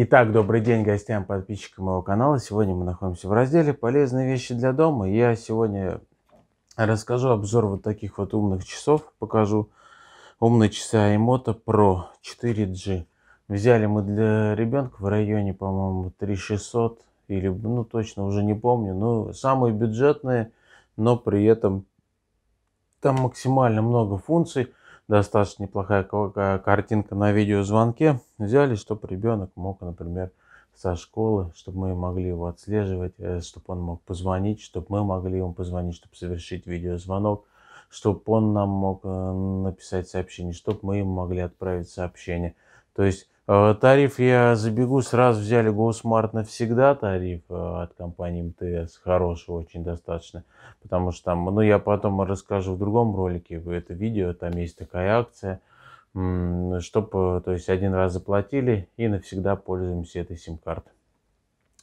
Итак, добрый день гостям, подписчикам моего канала. Сегодня мы находимся в разделе «Полезные вещи для дома». Я сегодня расскажу обзор вот таких вот умных часов. Покажу умные часы iMoto Pro 4G. Взяли мы для ребенка в районе, по-моему, 3600 или, ну, точно уже не помню. Ну, самые бюджетные, но при этом там максимально много функций достаточно неплохая картинка на видеозвонке. Взяли, чтобы ребенок мог, например, со школы, чтобы мы могли его отслеживать, э, чтобы он мог позвонить, чтобы мы могли ему позвонить, чтобы совершить видеозвонок, чтобы он нам мог э, написать сообщение, чтобы мы им могли отправить сообщение. То есть Э, тариф я забегу, сразу взяли GoSmart навсегда тариф э, от компании МТС, хороший очень достаточно, потому что там, ну я потом расскажу в другом ролике, в это видео, там есть такая акция, чтобы, э, то есть один раз заплатили и навсегда пользуемся этой сим-картой.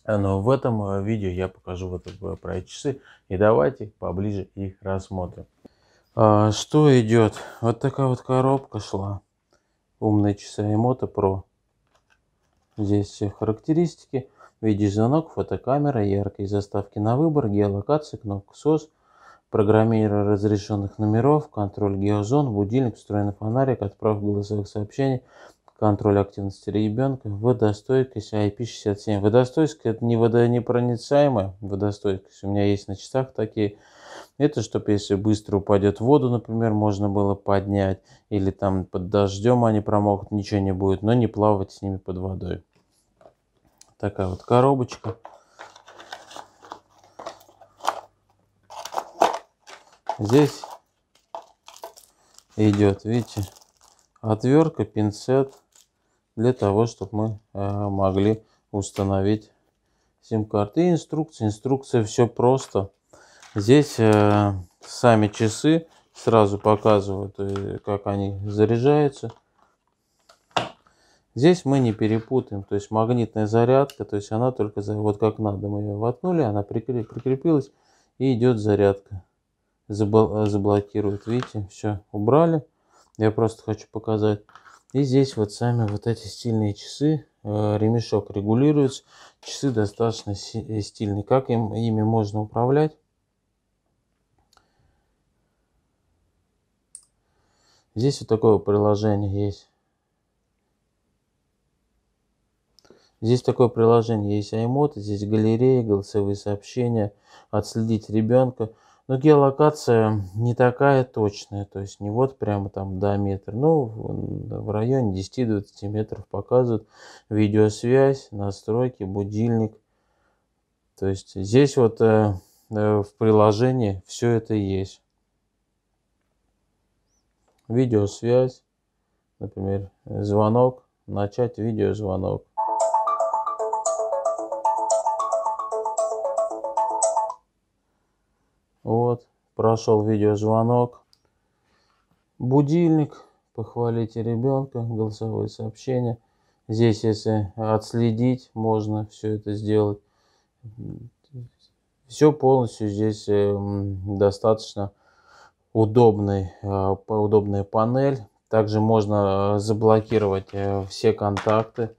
Но в этом видео я покажу вот про часы и давайте поближе их рассмотрим. А, что идет? Вот такая вот коробка шла. Умные часы Emoto Pro Здесь все характеристики. видеозвонок, фотокамера, яркие заставки на выбор, геолокация, кнопка SOS, программирование разрешенных номеров, контроль геозон, будильник, встроенный фонарик, отправка голосовых сообщений, контроль активности ребенка, водостойкость IP67. Водостойкость это не водонепроницаемая водостойкость. У меня есть на часах такие это чтобы если быстро упадет в воду, например, можно было поднять. Или там под дождем они промокнут, ничего не будет, но не плавать с ними под водой. Такая вот коробочка. Здесь идет, видите, отвертка, пинцет для того, чтобы мы э, могли установить сим-карты. Инструкция, инструкция, все просто. Здесь э, сами часы сразу показывают, э, как они заряжаются. Здесь мы не перепутаем, то есть магнитная зарядка, то есть она только, вот как надо, мы ее воткнули, она прикрепилась и идет зарядка. заблокирует, видите, все, убрали. Я просто хочу показать. И здесь вот сами вот эти стильные часы, э, ремешок регулируется. Часы достаточно э, стильные. Как им, ими можно управлять? Здесь вот такое приложение есть. Здесь такое приложение есть iMod, здесь галереи голосовые сообщения, отследить ребенка. Но геолокация не такая точная, то есть не вот прямо там до метра, ну в районе 10-20 метров показывают видеосвязь, настройки, будильник. То есть здесь вот э, э в приложении все это есть видеосвязь, например, звонок, начать видеозвонок. Вот, прошел видеозвонок. Будильник, похвалите ребенка, голосовое сообщение. Здесь, если отследить, можно все это сделать. Все полностью здесь эм, достаточно удобный, э, удобная панель. Также можно э, заблокировать э, все контакты.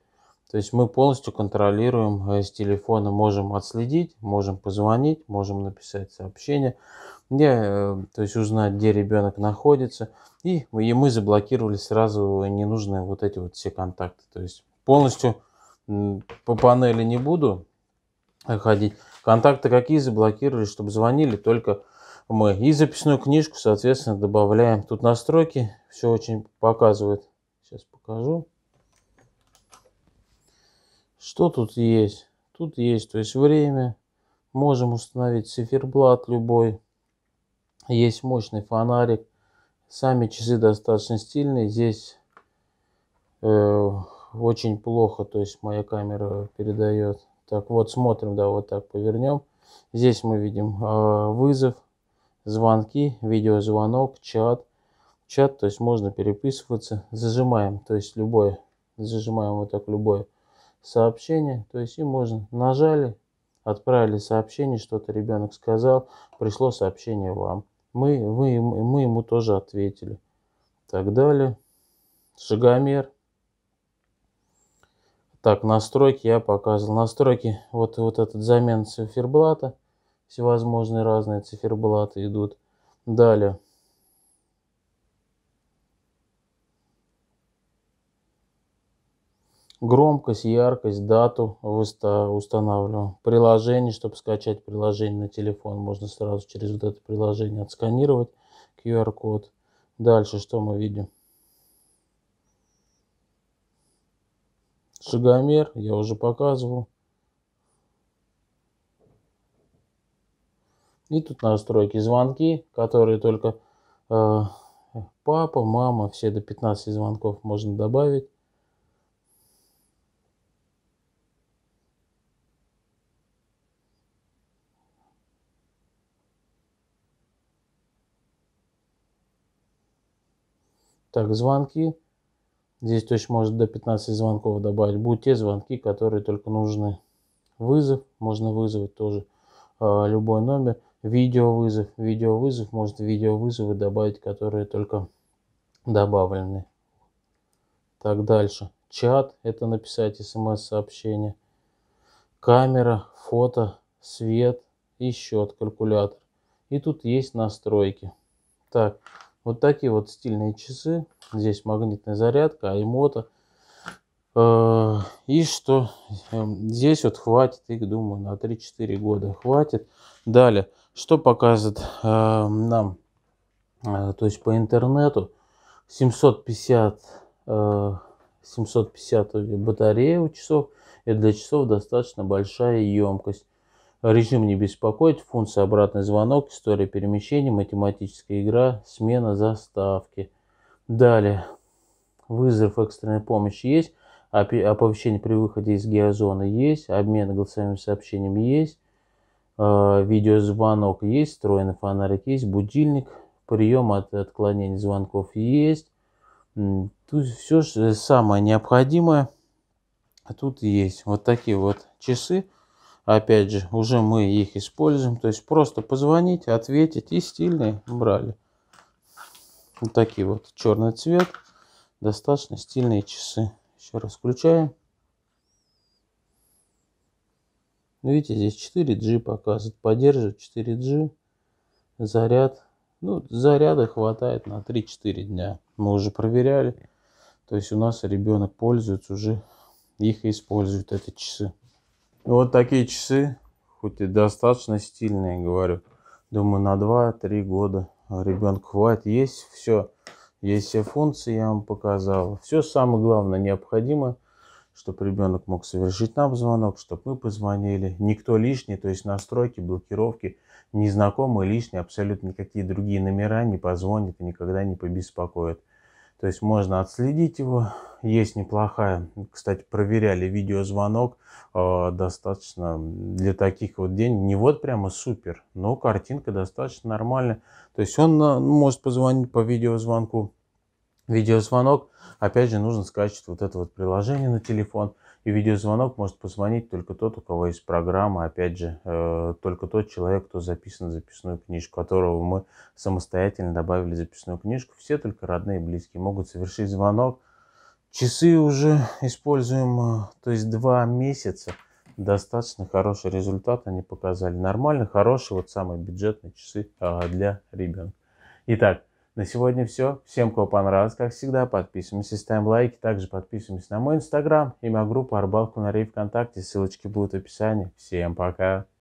То есть мы полностью контролируем с телефона, можем отследить, можем позвонить, можем написать сообщение, где, то есть узнать, где ребенок находится. И, и мы заблокировали сразу ненужные вот эти вот все контакты. То есть полностью по панели не буду ходить. Контакты какие заблокировали, чтобы звонили только мы. И записную книжку, соответственно, добавляем. Тут настройки все очень показывает. Сейчас покажу. Что тут есть? Тут есть, то есть время. Можем установить циферблат любой. Есть мощный фонарик. Сами часы достаточно стильные. Здесь э, очень плохо, то есть моя камера передает. Так вот, смотрим, да, вот так повернем. Здесь мы видим э, вызов звонки, видеозвонок, чат. Чат, то есть можно переписываться. Зажимаем, то есть любое. Зажимаем вот так любое сообщение. То есть и можно нажали, отправили сообщение, что-то ребенок сказал, пришло сообщение вам. Мы, вы, мы ему тоже ответили. Так далее. Шагомер. Так, настройки я показывал. Настройки, вот, вот этот замен циферблата – всевозможные разные циферблаты идут. Далее. громкость, яркость, дату устанавливаю. Приложение, чтобы скачать приложение на телефон, можно сразу через вот это приложение отсканировать QR-код. Дальше что мы видим? Шагомер, я уже показывал. И тут настройки звонки, которые только э, папа, мама, все до 15 звонков можно добавить. Так, звонки. Здесь точно можно до 15 звонков добавить. Будут те звонки, которые только нужны. Вызов. Можно вызвать тоже э, любой номер видеовызов, видеовызов, может видеовызовы добавить, которые только добавлены. Так, дальше. Чат, это написать смс-сообщение. Камера, фото, свет и счет, калькулятор. И тут есть настройки. Так, вот такие вот стильные часы. Здесь магнитная зарядка, аймота. Э, и что э, здесь вот хватит их, думаю, на 3-4 года хватит. Далее, что показывает э, нам, то есть по интернету, 750, 750 батареи у часов, и для часов достаточно большая емкость. Режим не беспокоить, функция обратный звонок, история перемещения, математическая игра, смена заставки. Далее, вызов экстренной помощи есть. А оповещение при выходе из геозоны есть, обмен голосовыми сообщениями есть, э, видеозвонок есть, встроенный фонарик есть, будильник, прием от отклонения звонков есть. Тут все э, самое необходимое тут есть. Вот такие вот часы. Опять же, уже мы их используем. То есть просто позвонить, ответить и стильные брали. Вот такие вот черный цвет. Достаточно стильные часы. Еще раз включаем. Ну, видите, здесь 4G показывает, поддерживает 4G заряд. Ну, заряда хватает на 3-4 дня. Мы уже проверяли. То есть у нас ребенок пользуется уже, их используют эти часы. Вот такие часы, хоть и достаточно стильные, говорю. Думаю, на 2-3 года ребенку хватит. Есть все. Есть все функции, я вам показал. Все самое главное необходимо, чтобы ребенок мог совершить нам звонок, чтобы мы позвонили. Никто лишний, то есть настройки, блокировки, незнакомые лишние, абсолютно никакие другие номера не позвонят и никогда не побеспокоят. То есть можно отследить его. Есть неплохая, кстати, проверяли видеозвонок, э, достаточно для таких вот день. Не вот прямо супер, но картинка достаточно нормальная. То есть он может позвонить по видеозвонку, видеозвонок. Опять же, нужно скачать вот это вот приложение на телефон. И видеозвонок может позвонить только тот, у кого есть программа, опять же, э, только тот человек, кто записан в записную книжку, которого мы самостоятельно добавили в записную книжку. Все только родные и близкие могут совершить звонок. Часы уже используем, э, то есть два месяца. Достаточно хороший результат они показали. Нормально, хорошие, вот самые бюджетные часы э, для ребенка. Итак, на сегодня все. Всем, кому понравилось, как всегда, подписываемся, ставим лайки. Также подписываемся на мой инстаграм, группу Арбалку на Рей ВКонтакте. Ссылочки будут в описании. Всем пока.